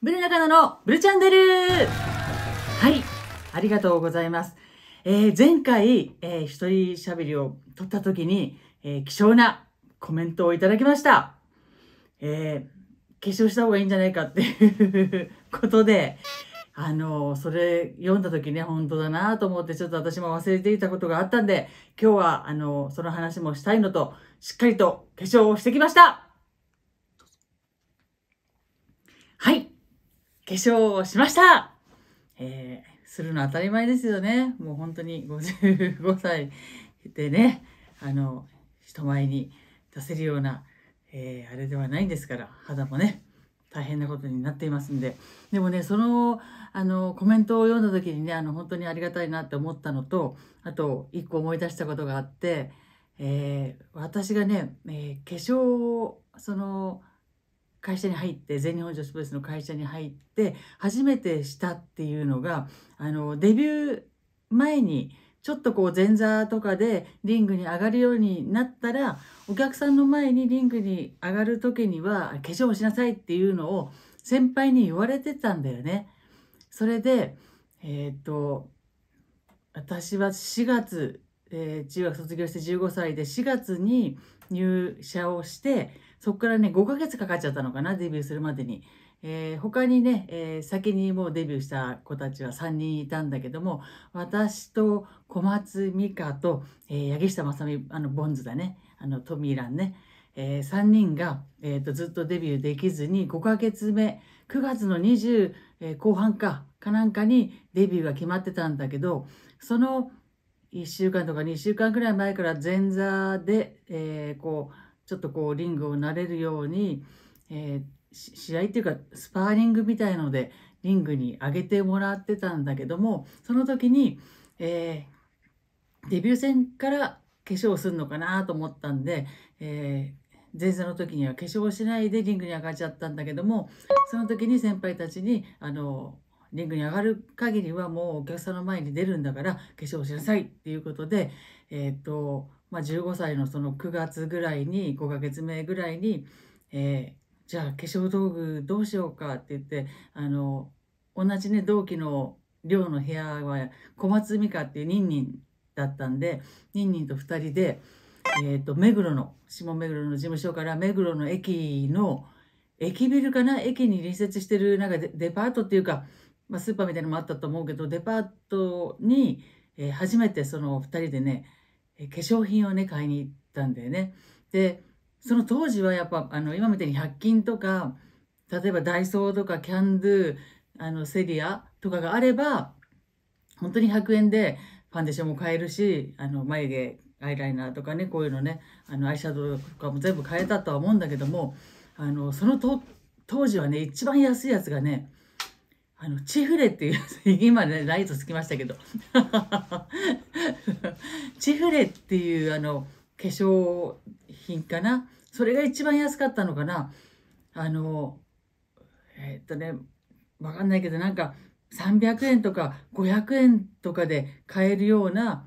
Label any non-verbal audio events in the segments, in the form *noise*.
ブル中野のブルチャンネルはい、ありがとうございます。えー、前回、えー、一人喋りを撮った時に、えー、希少なコメントをいただきました。えー、化粧した方がいいんじゃないかっていうことで、あのー、それ読んだ時ね、本当だなと思って、ちょっと私も忘れていたことがあったんで、今日は、あのー、その話もしたいのと、しっかりと化粧をしてきました化粧をしましたえー、するの当たり前ですよね。もう本当に55歳でね、あの、人前に出せるような、えー、あれではないんですから、肌もね、大変なことになっていますんで。でもね、その、あの、コメントを読んだ時にね、あの、本当にありがたいなって思ったのと、あと、一個思い出したことがあって、えー、私がね、えー、化粧を、その、会社に入って全日本女子プロレスの会社に入って初めてしたっていうのがあのデビュー前にちょっとこう前座とかでリングに上がるようになったらお客さんの前にリングに上がる時には化粧をしなさいっていうのを先輩に言われてたんだよね。それでえっ、と私は4月えー、中学卒業して15歳で4月に入社をしてそこからね5ヶ月かかっちゃったのかなデビューするまでに。えー、他にね、えー、先にもうデビューした子たちは3人いたんだけども私と小松美香と、えー、八木下正美あのボンズだねあのトミーランね、えー、3人が、えーと、ずっとデビューできずに5ヶ月目9月の20、えー、後半かかなんかにデビューが決まってたんだけどその1週間とか2週間ぐらい前から前座で、えー、こうちょっとこうリングを慣れるように、えー、試合っていうかスパーリングみたいのでリングに上げてもらってたんだけどもその時に、えー、デビュー戦から化粧するのかなと思ったんで、え前座の時には化粧しないでリングに上がっちゃったんだけどもその時に先輩たちにあのリングに上がる限りはもうお客さんの前に出るんだから化粧しなさいっていうことで、えーとまあ、15歳のその9月ぐらいに5ヶ月目ぐらいに、えー、じゃあ化粧道具どうしようかって言ってあの同じね同期の寮の部屋は小松美香っていうニンニンだったんでニンニンと2人で、えーと、目黒の下目黒の事務所から目黒の駅の駅ビルかな駅に隣接してるなんかデパートっていうかまあ、スーパーみたいなのもあったと思うけどデパートに、えー、初めてその2人でね化粧品をね買いに行ったんだよね。でその当時はやっぱあの今みたいに100均とか例えばダイソーとかキャンドゥあのセリアとかがあれば本当に100円でファンデーションも買えるしあの眉毛アイライナーとかねこういうのねあのアイシャドウとかも全部買えたとは思うんだけどもあのその当時はね一番安いやつがねあの、チフレっていう、今ね、ライトつきましたけど、*laughs* チフレっていう、あの、化粧品かな。それが一番安かったのかな。あの、えー、っとね、わかんないけど、なんか、300円とか500円とかで買えるような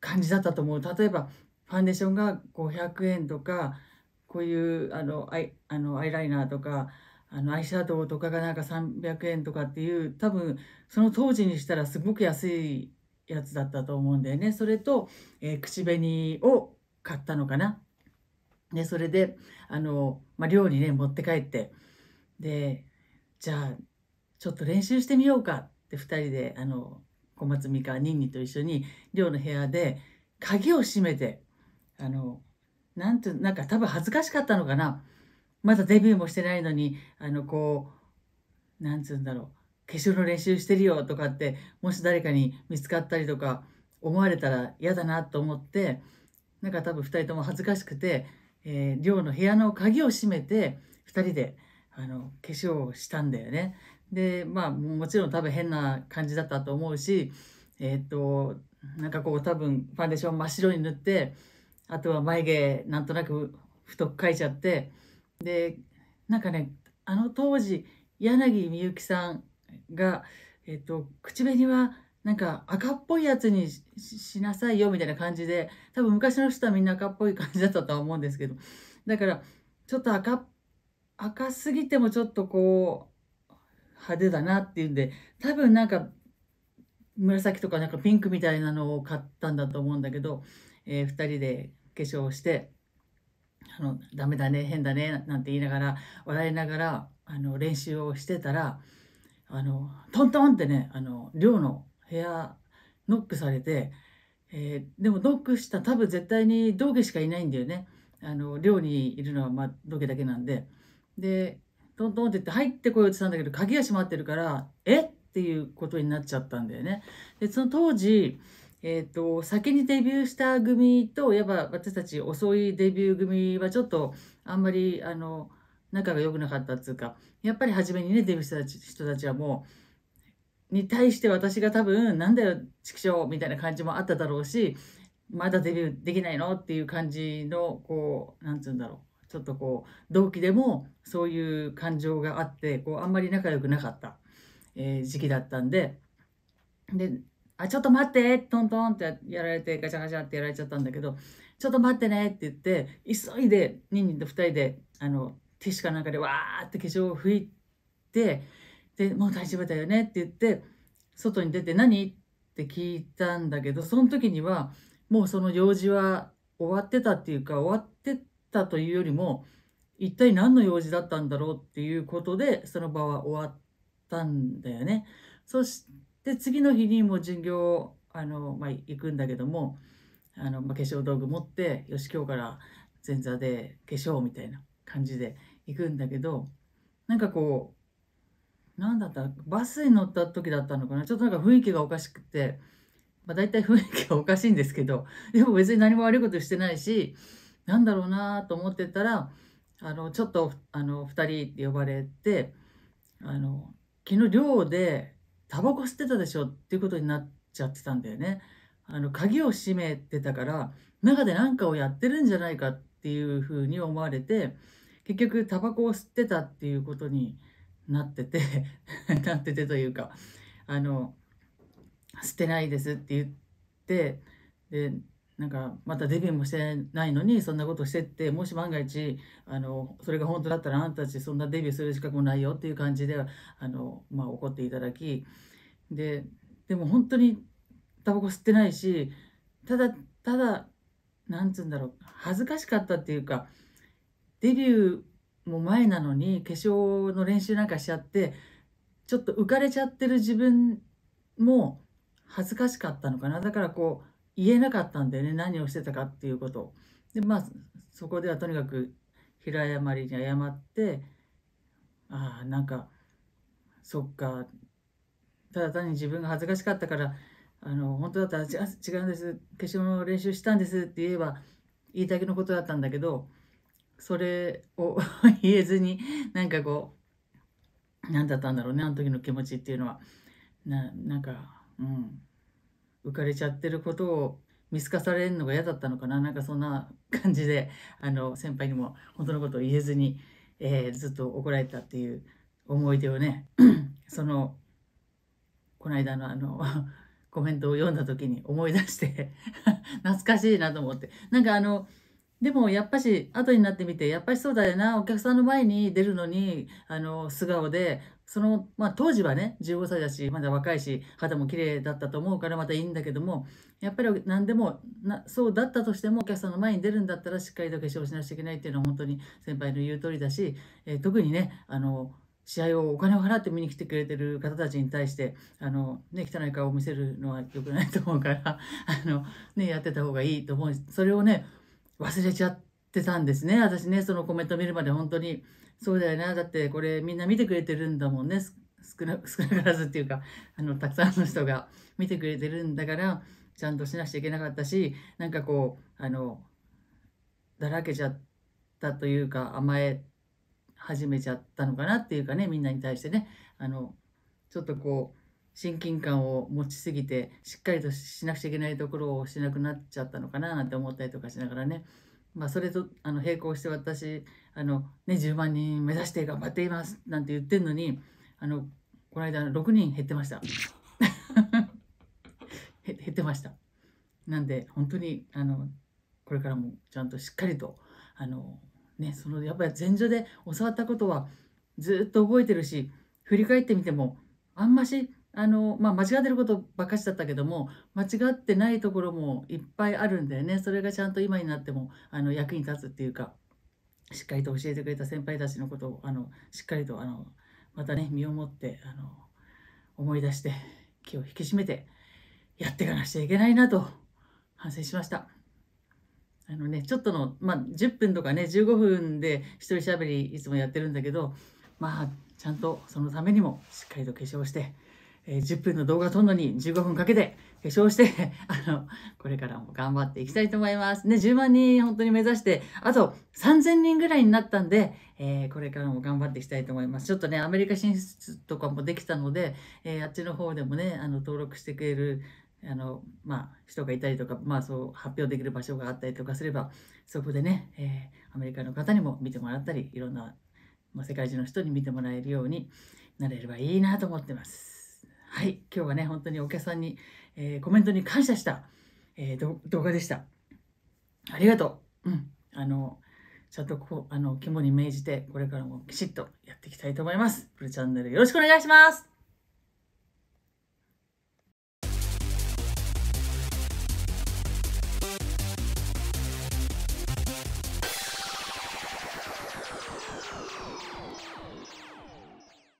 感じだったと思う。例えば、ファンデーションが500円とか、こういう、あの、アイあのアイライナーとか、あのアイシャドウとかがなんか300円とかっていう多分その当時にしたらすごく安いやつだったと思うんだよねそれと、えー、口紅を買ったのかなでそれであの、まあ、寮にね持って帰ってでじゃあちょっと練習してみようかって2人であの小松美香ニンニと一緒に寮の部屋で鍵を閉めてあのなんてなんか多分恥ずかしかったのかなまだデビューもしてないのにあのこうなんつうんだろう化粧の練習してるよとかってもし誰かに見つかったりとか思われたら嫌だなと思ってなんか多分2人とも恥ずかしくて、えー、寮の部屋の鍵を閉めて2人であの化粧をしたんだよね。でまあもちろん多分変な感じだったと思うしえー、っとなんかこう多分ファンデーション真っ白に塗ってあとは眉毛なんとなく太く描いちゃって。でなんかねあの当時柳みゆきさんが、えっと、口紅はなんか赤っぽいやつにしなさいよみたいな感じで多分昔の人はみんな赤っぽい感じだったとは思うんですけどだからちょっと赤赤すぎてもちょっとこう派手だなっていうんで多分なんか紫とかなんかピンクみたいなのを買ったんだと思うんだけど、えー、2人で化粧してあのダメだね変だねなんて言いながら笑いながらあの練習をしてたらあのトントンってねあの寮の部屋ノックされて、えー、でもノックした多分絶対に道下しかいないんだよねあの寮にいるのは、まあ、道下だけなんででトントンって言って入ってこようとしたんだけど鍵が閉まってるからえっていうことになっちゃったんだよね。でその当時えっ、ー、と、先にデビューした組と、やっぱ私たち遅いデビュー組はちょっと、あんまり、あの、仲が良くなかったっていうか、やっぱり初めにね、デビューした人たちはもう、に対して私が多分、なんだよ、畜生みたいな感じもあっただろうし、まだデビューできないのっていう感じの、こう、なんつうんだろう。ちょっとこう、同期でもそういう感情があって、こう、あんまり仲良くなかった、えー、時期だったんで、であ、ちょっと待って、トントンってやられて、ガチャガチャってやられちゃったんだけど、ちょっと待ってねって言って、急いで、ニンニンと2人で、あの、ティッシュかなんかでわーって化粧を拭いて、で、もう大丈夫だよねって言って、外に出て何って聞いたんだけど、その時には、もうその用事は終わってたっていうか、終わってたというよりも、一体何の用事だったんだろうっていうことで、その場は終わったんだよね。そしで次の日にもう巡業あの、まあ、行くんだけどもあの、まあ、化粧道具持ってよし今日から前座で化粧みたいな感じで行くんだけどなんかこう何だったバスに乗った時だったのかなちょっとなんか雰囲気がおかしくて、まあ、大体雰囲気がおかしいんですけどでも別に何も悪いことしてないしなんだろうなと思ってたらあのちょっとあの2人って呼ばれてあの昨日寮でタバコ吸ってたでしょっていうことになっちゃってたんだよね。あの鍵を閉めてたから中で何かをやってるんじゃないかっていうふうに思われて結局タバコを吸ってたっていうことになってて *laughs* なっててというかあの捨てないですって言ってでなんかまたデビューもしてないのにそんなことしてってもし万が一あのそれが本当だったらあなたたちそんなデビューする資格もないよっていう感じであの、まあ、怒っていただきででも本当にタバコ吸ってないしただただなんつうんだろう恥ずかしかったっていうかデビューも前なのに化粧の練習なんかしちゃってちょっと浮かれちゃってる自分も恥ずかしかったのかなだからこう言えなかったんよね何をしてたかっていうことでまあそこではとにかく平山りに謝ってああなんかそっかただ単に自分が恥ずかしかったからあの本当だったら「違うんです化粧の練習したんです」って言えば言いたけのことだったんだけどそれを *laughs* 言えずになんかこう何だったんだろうねあの時の気持ちっていうのはななんかうん浮かれちゃってることを見透かされるのが嫌だったのかななんかそんな感じであの先輩にも本当のことを言えずに、えー、ずっと怒られたっていう思い出をね *clears throat* そのこの間のあの *laughs* コメントを読んだ時に思い出して *laughs* 懐かしいなと思ってなんかあのでもやっぱし後になってみてやっぱりそうだよなお客さんの前に出るのにあの素顔でその、まあ、当時はね、15歳だし、まだ若いし、肌も綺麗だったと思うからまたいいんだけども、やっぱり何でもな、そうだったとしても、お客さんの前に出るんだったら、しっかりと化粧しなくちゃいけないっていうのは本当に先輩の言う通りだし、えー、特にね、あの、試合をお金を払って見に来てくれてる方たちに対してあの、ね、汚い顔を見せるのは良くないと思うから *laughs* あの、ね、やってた方がいいと思うそれをね忘れちゃってたんですね私ねそのコメント見るまで本当にそうだよなだってこれみんな見てくれてるんだもんね *laughs* 少なからずっていうかあのたくさんの人が見てくれてるんだからちゃんとしなくちゃいけなかったしなんかこうあのだらけちゃったというか甘え始めちゃったのかなっていうかねみんなに対してねあのちょっとこう親近感を持ちすぎてしっかりとしなくちゃいけないところをしなくなっちゃったのかななんて思ったりとかしながらね、まあ、それとあの並行して私あの、ね、10万人目指して頑張っていますなんて言ってるのにあのこの間6人減ってました *laughs* 減ってましたなんで本当にあのこれからもちゃんとしっかりとあのねそのやっぱり前座で教わったことはずっと覚えてるし振り返ってみてもあんましあの、まあ、間違ってることばっかしだったけども間違ってないところもいっぱいあるんだよねそれがちゃんと今になってもあの役に立つっていうかしっかりと教えてくれた先輩たちのことをあのしっかりとあのまたね身をもってあの思い出して気を引き締めてやっていかなくちゃいけないなと反省しました。あのね、ちょっとの、まあ、10分とかね15分で一人しゃべりいつもやってるんだけどまあちゃんとそのためにもしっかりと化粧してえ10分の動画撮るのに15分かけて化粧して *laughs* あの、これからも頑張っていきたいと思います。ね、10万人本当に目指して、あと3000人ぐらいになったんで、えー、これからも頑張っていきたいと思います。ちょっとね、アメリカ進出とかもできたので、えー、あっちの方でもね、あの、登録してくれるあのまあ、人がいたりとか、まあ、そう発表できる場所があったりとかすればそこでね、えー、アメリカの方にも見てもらったりいろんな、まあ、世界中の人に見てもらえるようになれればいいなと思ってます。はい、今日はね、本当にお客さんに、えー、コメントに感謝した、えー、動画でした。ありがとう。うん。あの、ちゃんとこう、あの、肝に銘じて、これからもきちっとやっていきたいと思います。プルチャンネルよろしくお願いします。